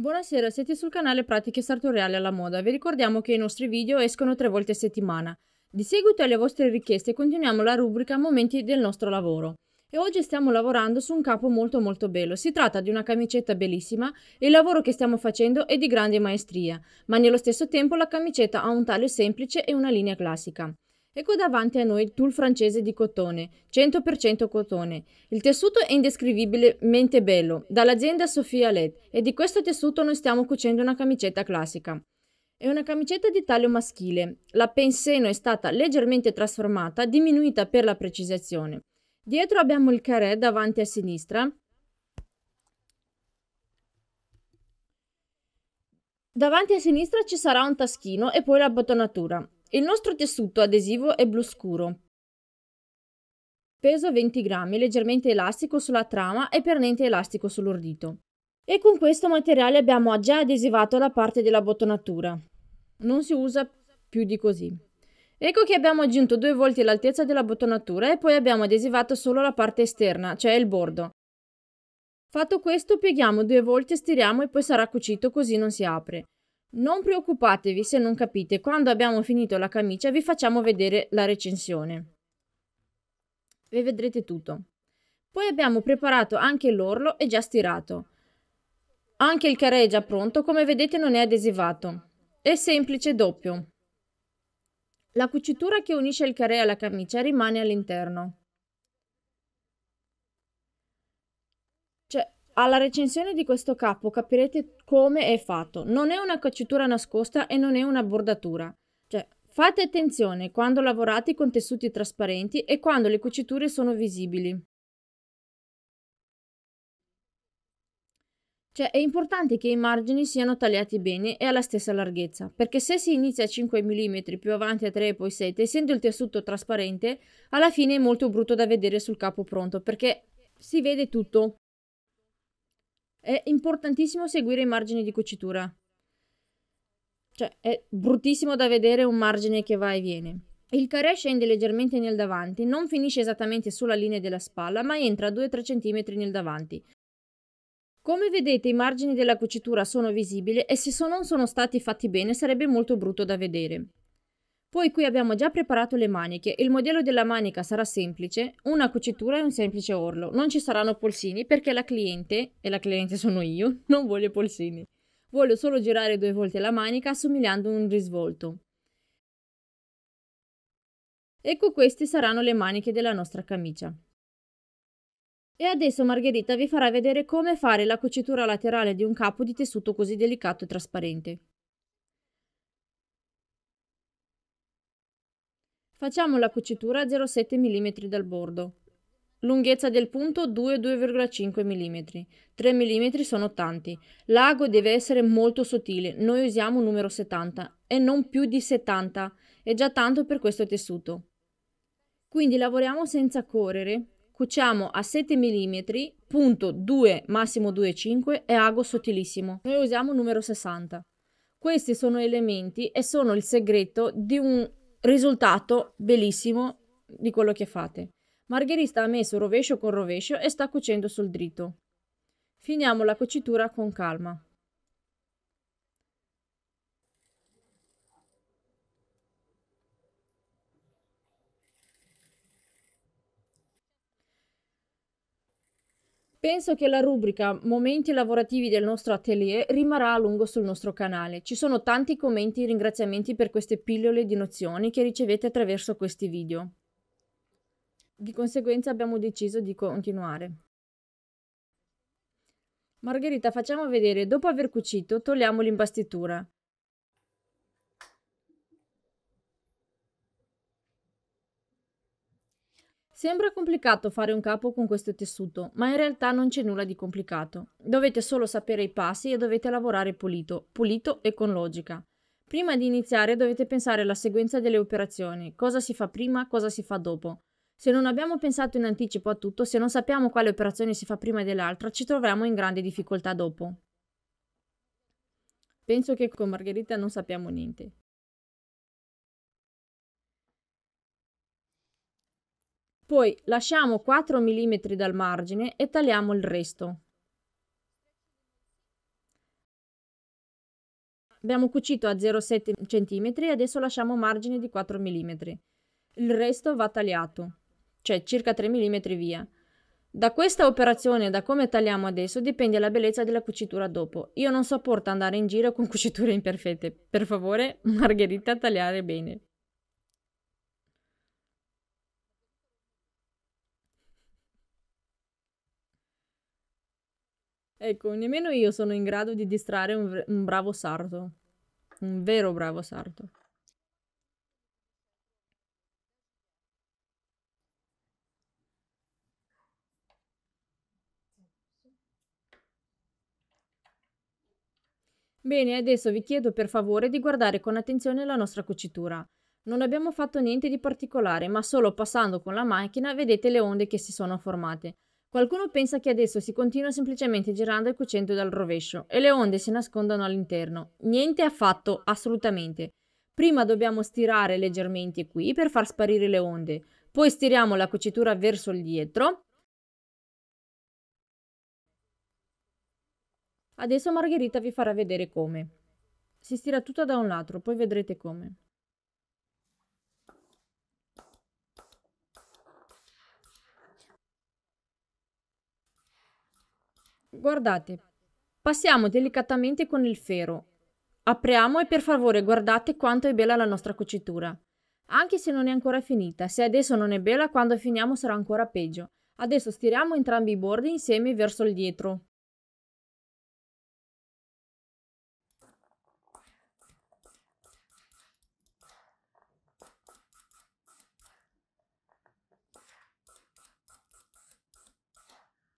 Buonasera, siete sul canale Pratiche Sartoriali alla Moda. Vi ricordiamo che i nostri video escono tre volte a settimana. Di seguito alle vostre richieste continuiamo la rubrica Momenti del nostro lavoro. E oggi stiamo lavorando su un capo molto molto bello. Si tratta di una camicetta bellissima e il lavoro che stiamo facendo è di grande maestria, ma nello stesso tempo la camicetta ha un taglio semplice e una linea classica. Ecco davanti a noi il tool francese di cotone, 100% cotone. Il tessuto è indescrivibilmente bello, dall'azienda Sofia Led, e di questo tessuto noi stiamo cucendo una camicetta classica. È una camicetta di taglio maschile. La penseno è stata leggermente trasformata, diminuita per la precisazione. Dietro abbiamo il carré davanti a sinistra. Davanti a sinistra ci sarà un taschino e poi la bottonatura. Il nostro tessuto adesivo è blu scuro. Peso 20 grammi, leggermente elastico sulla trama e per niente elastico sull'ordito. E con questo materiale abbiamo già adesivato la parte della bottonatura. Non si usa più di così. Ecco che abbiamo aggiunto due volte l'altezza della bottonatura e poi abbiamo adesivato solo la parte esterna, cioè il bordo. Fatto questo pieghiamo due volte, stiriamo e poi sarà cucito così non si apre. Non preoccupatevi se non capite, quando abbiamo finito la camicia vi facciamo vedere la recensione. E vedrete tutto. Poi abbiamo preparato anche l'orlo e già stirato. Anche il carè è già pronto, come vedete non è adesivato. È semplice doppio. La cucitura che unisce il carè alla camicia rimane all'interno. Cioè, alla recensione di questo capo capirete come è fatto. Non è una cacciatura nascosta e non è una bordatura. Cioè, fate attenzione quando lavorate con tessuti trasparenti e quando le cuciture sono visibili. Cioè, è importante che i margini siano tagliati bene e alla stessa larghezza, perché se si inizia a 5 mm più avanti a 3 e poi 7, essendo il tessuto trasparente, alla fine è molto brutto da vedere sul capo pronto, perché si vede tutto. È importantissimo seguire i margini di cucitura. Cioè, è bruttissimo da vedere un margine che va e viene. Il carè scende leggermente nel davanti, non finisce esattamente sulla linea della spalla, ma entra 2-3 cm nel davanti. Come vedete i margini della cucitura sono visibili e se non sono stati fatti bene sarebbe molto brutto da vedere. Poi qui abbiamo già preparato le maniche, il modello della manica sarà semplice, una cucitura e un semplice orlo, non ci saranno polsini perché la cliente, e la cliente sono io, non vuole polsini. Voglio solo girare due volte la manica assomigliando a un risvolto. Ecco queste saranno le maniche della nostra camicia. E adesso Margherita vi farà vedere come fare la cucitura laterale di un capo di tessuto così delicato e trasparente. Facciamo la cucitura a 0,7 mm dal bordo. Lunghezza del punto 2-2,5 mm. 3 mm sono tanti. L'ago deve essere molto sottile, noi usiamo un numero 70 e non più di 70, è già tanto per questo tessuto. Quindi lavoriamo senza correre, cuciamo a 7 mm, punto 2, massimo 2,5 e ago sottilissimo. Noi usiamo un numero 60. Questi sono elementi e sono il segreto di un risultato bellissimo di quello che fate. Margherita ha messo rovescio con rovescio e sta cucendo sul dritto. Finiamo la cucitura con calma. Penso che la rubrica Momenti lavorativi del nostro atelier rimarrà a lungo sul nostro canale. Ci sono tanti commenti e ringraziamenti per queste pillole di nozioni che ricevete attraverso questi video. Di conseguenza abbiamo deciso di continuare. Margherita, facciamo vedere. Dopo aver cucito, togliamo l'imbastitura. Sembra complicato fare un capo con questo tessuto, ma in realtà non c'è nulla di complicato. Dovete solo sapere i passi e dovete lavorare pulito, pulito e con logica. Prima di iniziare dovete pensare alla sequenza delle operazioni, cosa si fa prima, cosa si fa dopo. Se non abbiamo pensato in anticipo a tutto, se non sappiamo quale operazione si fa prima dell'altra, ci troviamo in grande difficoltà dopo. Penso che con Margherita non sappiamo niente. Poi lasciamo 4 mm dal margine e tagliamo il resto. Abbiamo cucito a 0,7 cm e adesso lasciamo margine di 4 mm. Il resto va tagliato, cioè circa 3 mm via. Da questa operazione, da come tagliamo adesso, dipende la bellezza della cucitura dopo. Io non sopporto andare in giro con cuciture imperfette. Per favore, Margherita, tagliare bene. Ecco, nemmeno io sono in grado di distrarre un, un bravo sarto. Un vero bravo sarto. Bene, adesso vi chiedo per favore di guardare con attenzione la nostra cucitura. Non abbiamo fatto niente di particolare, ma solo passando con la macchina vedete le onde che si sono formate. Qualcuno pensa che adesso si continua semplicemente girando il cucento dal rovescio e le onde si nascondono all'interno. Niente affatto, assolutamente. Prima dobbiamo stirare leggermente qui per far sparire le onde, poi stiriamo la cucitura verso il dietro. Adesso Margherita vi farà vedere come. Si stira tutto da un lato, poi vedrete come. Guardate, passiamo delicatamente con il ferro. Apriamo e per favore guardate quanto è bella la nostra cucitura. Anche se non è ancora finita, se adesso non è bella, quando finiamo sarà ancora peggio. Adesso stiriamo entrambi i bordi insieme verso il dietro.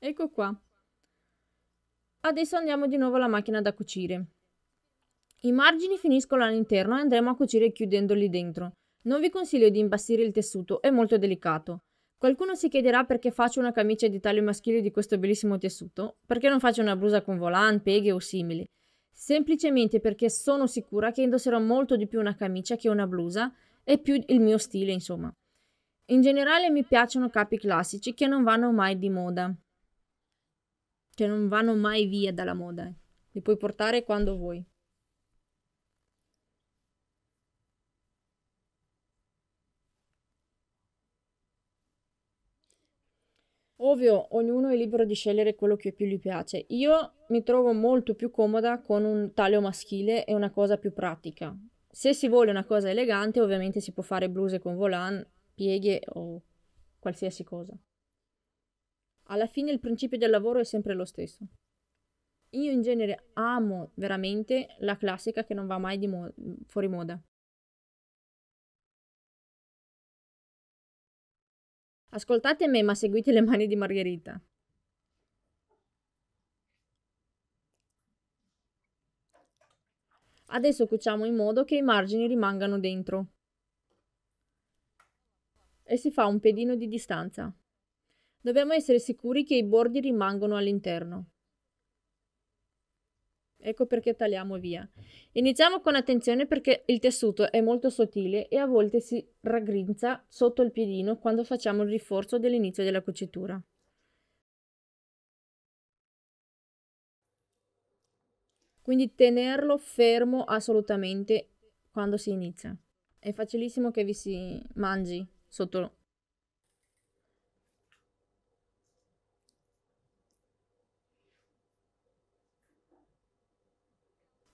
Ecco qua. Adesso andiamo di nuovo alla macchina da cucire. I margini finiscono all'interno e andremo a cucire chiudendoli dentro. Non vi consiglio di imbastire il tessuto, è molto delicato. Qualcuno si chiederà perché faccio una camicia di taglio maschile di questo bellissimo tessuto, perché non faccio una blusa con volant, peghe o simili. Semplicemente perché sono sicura che indosserò molto di più una camicia che una blusa, è più il mio stile, insomma. In generale mi piacciono capi classici che non vanno mai di moda che non vanno mai via dalla moda. Eh. Li puoi portare quando vuoi. Ovvio, ognuno è libero di scegliere quello che più gli piace. Io mi trovo molto più comoda con un taglio maschile e una cosa più pratica. Se si vuole una cosa elegante, ovviamente si può fare bluse con volant, pieghe o qualsiasi cosa alla fine il principio del lavoro è sempre lo stesso. Io in genere amo veramente la classica che non va mai mo- fuori moda. Ascoltate me, ma seguite le mani di Margherita. Adesso cuciamo in modo che i margini rimangano dentro. E si fa un pedino di distanza. Dobbiamo essere sicuri che i bordi rimangano all'interno. Ecco perché tagliamo via. Iniziamo con attenzione perché il tessuto è molto sottile e a volte si raggrinza sotto il piedino quando facciamo il rinforzo dell'inizio della cucitura. Quindi tenerlo fermo assolutamente quando si inizia. È facilissimo che vi si mangi sotto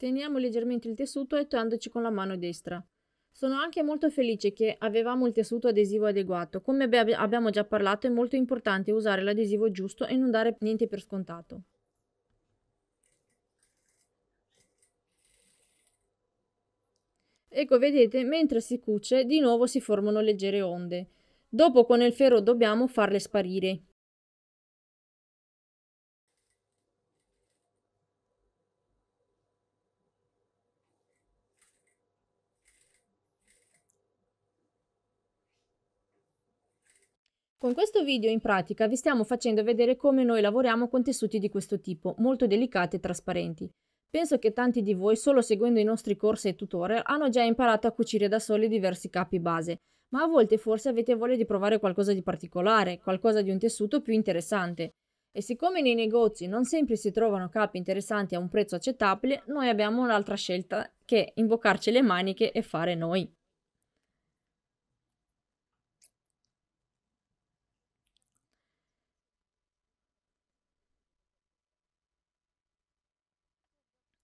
Teniamo leggermente il tessuto ettandoci con la mano destra. Sono anche molto felice che avevamo il tessuto adesivo adeguato. Come abbiamo già parlato è molto importante usare l'adesivo giusto e non dare niente per scontato. Ecco, vedete, mentre si cuce di nuovo si formano leggere onde. Dopo con il ferro dobbiamo farle sparire. Con questo video in pratica vi stiamo facendo vedere come noi lavoriamo con tessuti di questo tipo, molto delicati e trasparenti. Penso che tanti di voi, solo seguendo i nostri corsi e tutorial, hanno già imparato a cucire da soli diversi capi base, ma a volte forse avete voglia di provare qualcosa di particolare, qualcosa di un tessuto più interessante. E siccome nei negozi non sempre si trovano capi interessanti a un prezzo accettabile, noi abbiamo un'altra scelta che invocarci le maniche e fare noi.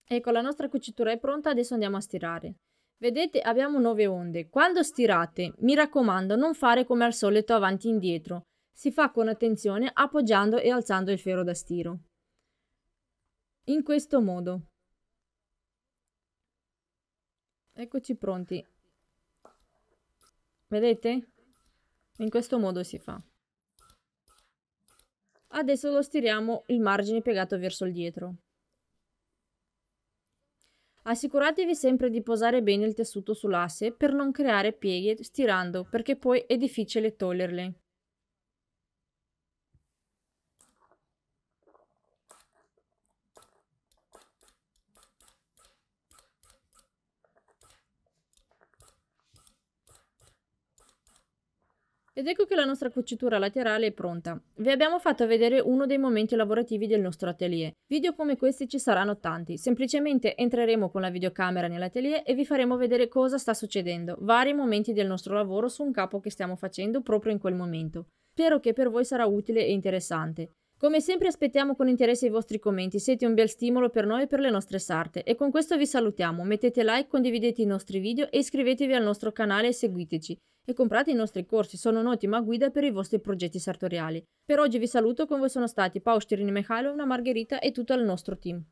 Ecco, la nostra cucitura è pronta, adesso andiamo a stirare. Vedete, abbiamo 9 onde. Quando stirate, mi raccomando, non fare come al solito avanti e indietro. Si fa con attenzione appoggiando e alzando il ferro da stiro. In questo modo. Eccoci pronti. Vedete? In questo modo si fa. Adesso lo stiriamo il margine piegato verso il dietro. Assicuratevi sempre di posare bene il tessuto sull'asse per non creare pieghe stirando perché poi è difficile toglierle. Ed ecco che la nostra cucitura laterale è pronta. Vi abbiamo fatto vedere uno dei momenti lavorativi del nostro atelier. Video come questi ci saranno tanti, semplicemente entreremo con la videocamera nell'atelier e vi faremo vedere cosa sta succedendo, vari momenti del nostro lavoro su un capo che stiamo facendo proprio in quel momento. Spero che per voi sarà utile e interessante. Come sempre aspettiamo con interesse i vostri commenti, siete un bel stimolo per noi e per le nostre sarte. E con questo vi salutiamo, mettete like, condividete i nostri video e iscrivetevi al nostro canale e seguiteci. E comprate i nostri corsi, sono un'ottima guida per i vostri progetti sartoriali. Per oggi vi saluto, con voi sono stati Paolo Tirini, Mihailov, una Margherita e tutto il nostro team.